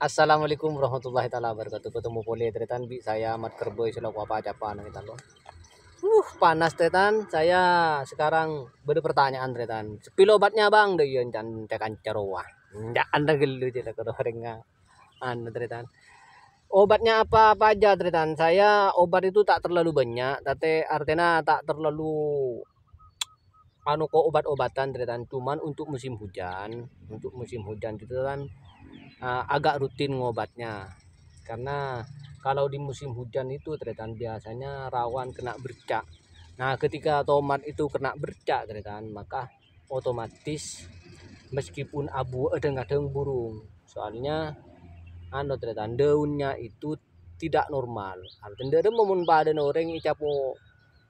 Assalamualaikum warahmatullahi taala wabarakatuh. Ketemu poli tretan bi saya Ahmad Kerbo selaku apa aja panas tretan lo. Uh, panas tretan. Saya sekarang beri pertanyaan tretan. Sepilo obatnya Bang deh yang tekan carowa. Ndak anda gelu jelek kalau ringa anu tretan. Obatnya apa apa aja tretan. Saya obat itu tak terlalu banyak. Tate artena tak terlalu anu kok obat-obatan tretan cuman untuk musim hujan untuk musim hujan tretan gitu, uh, agak rutin ngobatnya karena kalau di musim hujan itu ternyata biasanya rawan kena bercak nah ketika tomat itu kena bercak tretan maka otomatis meskipun abu ada kadang-kadang burung soalnya anu tretan daunnya itu tidak normal artinya ada momen pada orang icapo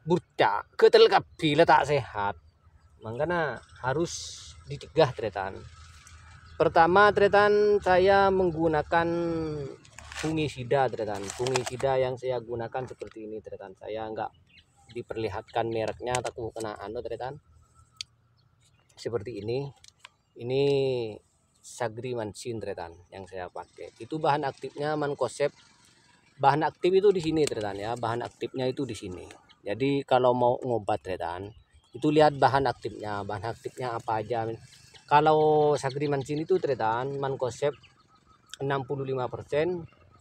bercak. ketelkap bila tak sehat makanya harus dicegah tretan Pertama, tretan saya menggunakan fungisida, tretan. Fungisida yang saya gunakan seperti ini, tretan. Saya enggak diperlihatkan mereknya, takut kena anu, tretan. Seperti ini. Ini Sagri Mansin, tretan, yang saya pakai. Itu bahan aktifnya mankosep. Bahan aktif itu di sini, tretan ya. Bahan aktifnya itu di sini. Jadi kalau mau ngobat, tretan, itu lihat bahan aktifnya bahan aktifnya apa aja kalau sagri mancini itu tretan mankosep 65%,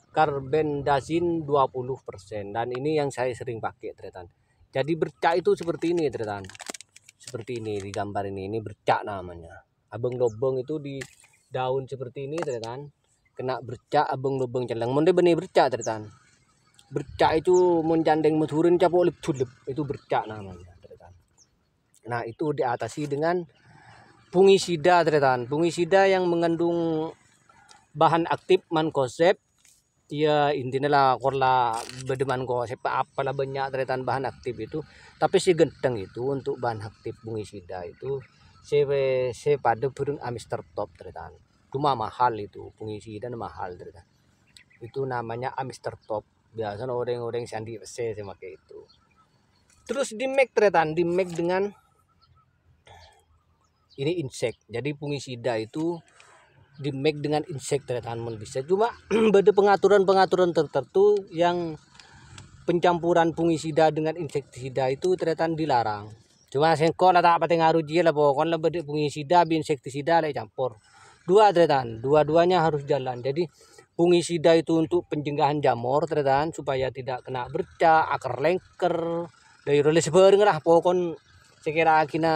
karben dasin 20% persen dan ini yang saya sering pakai tretan. Jadi bercak itu seperti ini tretan. Seperti ini di gambar ini, ini bercak namanya. Abang lobong itu di daun seperti ini tretan. Kena bercak abang lobong celeng. Monde benih bercak tretan. Bercak itu mencandeng meturin capok lip tulip itu bercak namanya tretan. Nah, itu diatasi dengan fungisida teretan fungisida yang mengandung bahan aktif mankosep ya intinya lah korla bedeman ko apalah banyak teretan bahan aktif itu tapi si genteng itu untuk bahan aktif fungisida itu saya pada burung amister top teretan cuma mahal itu fungisida mahal teretan itu namanya amister top biasanya orang-orang sandi saya semakai itu terus di make teretan di make dengan ini insek jadi fungisida itu di make dengan insek tanaman bisa cuma ada pengaturan-pengaturan tertentu yang pencampuran fungisida dengan insektisida itu ternyata dilarang cuma sengkol tak apa ngaruh dia lah pokoknya lebih fungisida bin insektisida lah campur dua ternyata dua-duanya harus jalan jadi fungisida itu untuk pencegahan jamur ternyata supaya tidak kena bercak akar lengker dari rolis bareng lah pokoknya sekira akhirnya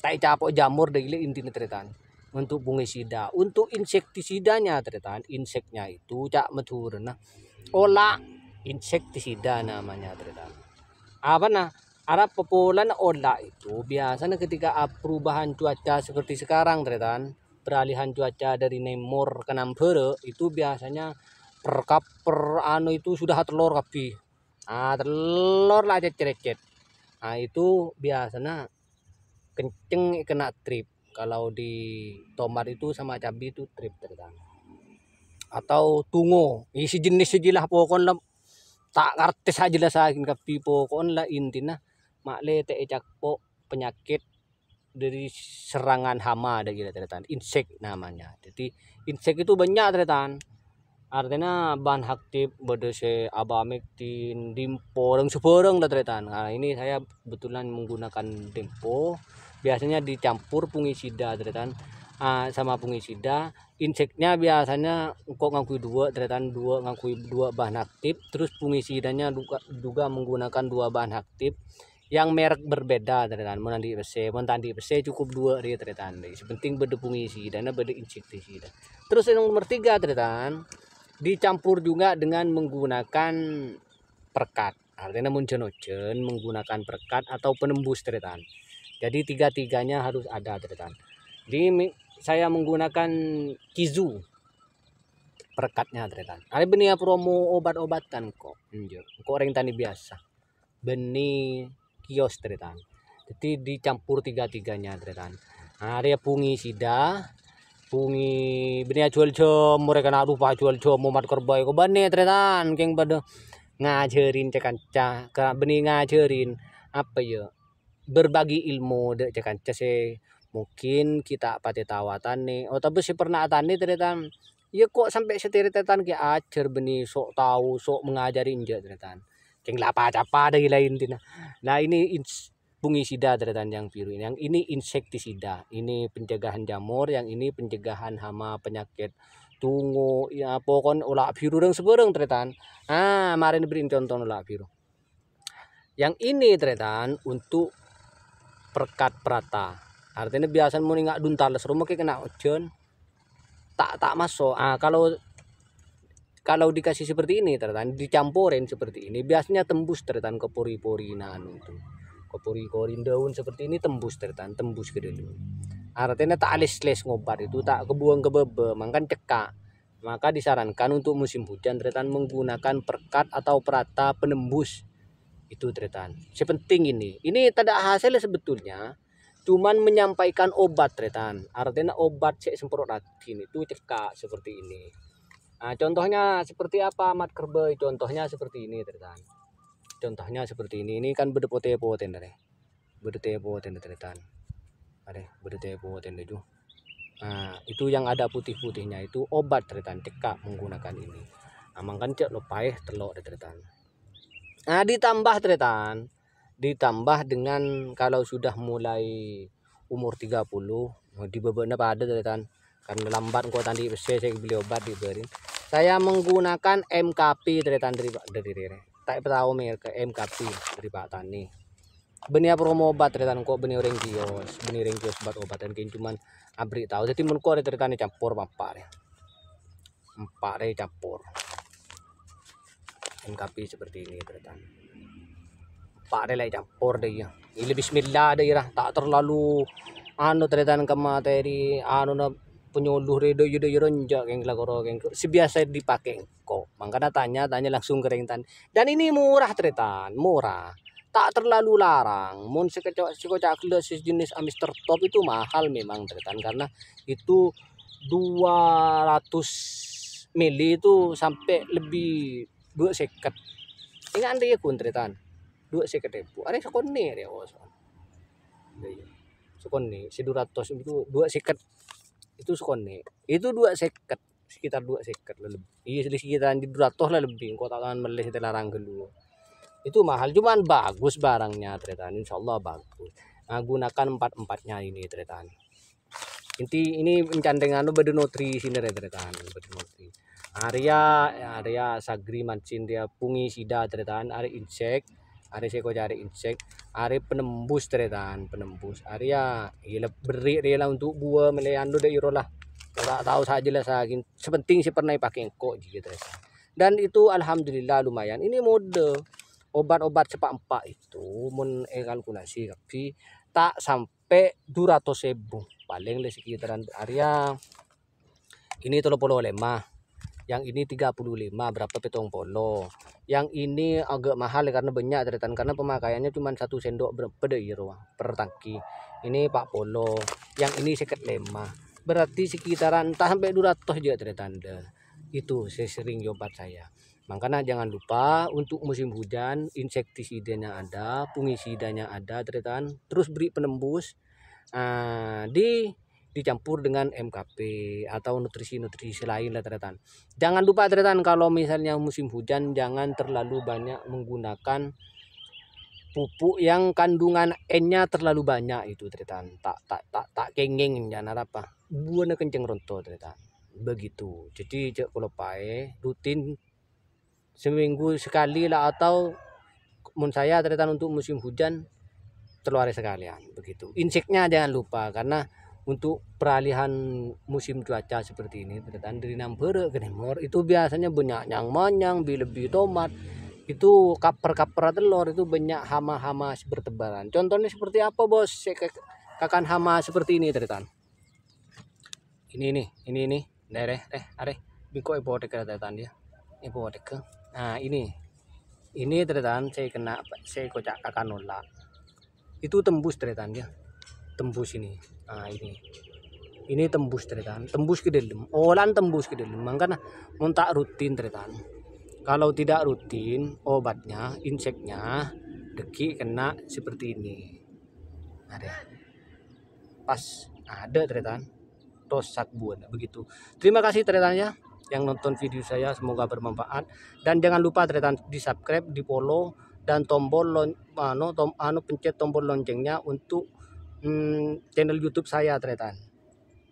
tak capok jamur degile intinya teretan untuk fungisida untuk insektisidanya teretan inseknya itu cak metur nah ola insektisida namanya teretan apa nah Arab pepolan ola itu biasanya ketika perubahan cuaca seperti sekarang teretan peralihan cuaca dari Nemor ke Nambere itu biasanya per per anu itu sudah telur kapi ah telur lah cecet cecet nah itu biasanya kenceng kena trip kalau di tomat itu sama cabai itu trip terutama atau tungo isi jenis sejilah pokon lah tak ngerti aja lah sakin kapi pokon lah intina makle te pok penyakit dari serangan hama ada gila gitu terdetan insek namanya jadi insek itu banyak terdetan artinya bahan aktif BDC abamectin dimpo dan seborong teretan nah ini saya kebetulan menggunakan dimpo biasanya dicampur fungisida tretan uh, ah, sama fungisida inseknya biasanya kok ngakui dua tretan dua ngakui dua bahan aktif terus fungisidanya juga, juga menggunakan dua bahan aktif yang merek berbeda tretan mau nanti bese mau nanti bese cukup dua dia tretan sepenting beda fungisida bede insektisida terus yang nomor tiga tretan dicampur juga dengan menggunakan perkat artinya muncenojen menggunakan perkat atau penembus tretan jadi tiga-tiganya harus ada tretan di saya menggunakan kizu perkatnya tretan ada benih promo obat-obatan kok Injur. kok orang tani biasa benih kios tretan jadi dicampur tiga-tiganya tretan area nah, pungi sida bungi bini jual jom mereka nak lupa jual jom mau mat kerboy ko tretan keng pada ngajarin cekan cak beni ngajarin apa ya berbagi ilmu dek cekan cak se mungkin kita pati tawatan nih oh tapi si pernah tani tretan ya kok sampai tretan ke ajar beni sok tahu sok mengajarin je tretan keng lapa capa ada lain tina nah ini fungisida dari yang biru ini. Yang ini insektisida, ini pencegahan jamur, yang ini pencegahan hama penyakit tunggu ya pokon ulak biru dong sebereng tretan ah kemarin beri contoh ulak biru yang ini tretan untuk perkat prata artinya biasa mau nggak duntal rumah kayak kena hujan tak tak masuk ah kalau kalau dikasih seperti ini tretan dicampurin seperti ini biasanya tembus tretan ke pori-pori nah anu itu kopori-korin daun seperti ini tembus tertan tembus ke dulu artinya tak alis-les ngobat itu tak kebuang kebebe, makan cekak maka disarankan untuk musim hujan tertan menggunakan perkat atau perata penembus itu tertan sepenting ini ini tidak hasil sebetulnya cuman menyampaikan obat tretan artinya obat cek semprot racun itu cekak seperti ini Nah, contohnya seperti apa Mat Kerbe? Contohnya seperti ini, tretan contohnya seperti ini ini kan berdepo pote po tenda deh bede tepo teretan ada bede nah itu yang ada putih putihnya itu obat teretan teka menggunakan ini amang kan cek lopai telok teretan nah ditambah teretan ditambah dengan kalau sudah mulai umur 30 di bebannya pada teretan karena lambat kok tadi saya, saya beli obat diberi saya menggunakan MKP teretan dari dari tak tahu mir ke MKP dari Pak Tani benih promo obat retan kok benih orang kios benih orang kios obat obat dan kini cuman abri tahu jadi mun kok retan campur empat ya empat re campur MKP seperti ini retan empat re lagi campur deh ya ini Bismillah deh ya tak terlalu anu retan ke materi anu na penyuluh re deh deh renjak yang kelakor yang sebiasa dipakai Makanya tanya, tanya langsung ke Rintan. Dan ini murah tretan, murah. Tak terlalu larang. Mun sekecok coklat sejenis Amister Top itu mahal memang tretan karena itu 200 mili itu sampai lebih dua seket. Ingat ya kun tretan. Dua seket ribu. Ada sekon nih bos. oh Sekon nih, 200 itu dua seket. Itu sekon nih. Itu dua seket sekitar dua iya, sekat lah lebih iya kita di dua lah lebih kota tangan Malaysia larang dulu itu mahal cuman bagus barangnya ternyata insya Allah bagus nah, gunakan empat empatnya ini ternyata inti ini mencandengan lu badu nutri sini ternyata badu nutri area area sagri mancin dia pungi sida ternyata area insek area seko cari insek area penembus ternyata penembus area iya, hilap beri rela untuk buah melayan lo dari lah Ora tahu saja lah saking sepenting sih pernah pakai engkok gitu. Dan itu alhamdulillah lumayan. Ini mode obat-obat cepat empat itu mun kalkulasi tapi tak sampai 200 ribu paling di sekitaran area ini tolo polo lemah yang ini 35 berapa petong polo yang ini agak mahal karena banyak deretan karena pemakaiannya cuma satu sendok per per tangki ini pak polo yang ini seket lemah berarti sekitaran entah sampai 200 juga tanda itu saya sering jumpa saya makanya jangan lupa untuk musim hujan insektisidanya ada fungisidanya ada tretan terus beri penembus uh, di dicampur dengan MKP atau nutrisi-nutrisi lain lah tretan. Jangan lupa tretan kalau misalnya musim hujan jangan terlalu banyak menggunakan pupuk yang kandungan N-nya terlalu banyak itu tretan. Tak tak tak tak kengeng jangan apa buana kenceng ronto ternyata begitu jadi cek kalau pae rutin seminggu sekali lah atau mun saya ternyata untuk musim hujan terluar sekalian begitu inseknya jangan lupa karena untuk peralihan musim cuaca seperti ini ternyata dari nambere ke nemor itu biasanya banyak yang manyang lebih tomat itu kaper-kaper telur itu banyak hama-hama bertebaran contohnya seperti apa bos kakan hama seperti ini ternyata ini ini ini ഇനി ada അരേ ibu ബിക്കോ ഇപ്പോൾ ഒറ്റക്കരുത് താണ്ടിയ ibu ഒറ്റക്ക് ke nah ini teretan saya kena saya kocak akan nolak itu tembus teretan dia, tembus ini nah ini ini tembus teretan tembus ke dalam olan tembus ke dalam makanya tak rutin teretan kalau tidak rutin obatnya inseknya deki kena seperti ini ada pas ada teretan atau Sakbuana begitu terima kasih ternyata yang nonton video saya semoga bermanfaat dan jangan lupa teretan di subscribe di follow dan tombol lon, ano, tom, ano pencet tombol loncengnya untuk hmm, channel YouTube saya teretan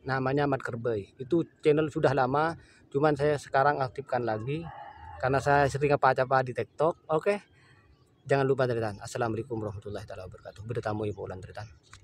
namanya Mat Kerbei. itu channel sudah lama cuman saya sekarang aktifkan lagi karena saya sering apa-apa di TikTok oke okay? jangan lupa teretan assalamualaikum warahmatullahi wabarakatuh bertemu ibu ulan teretan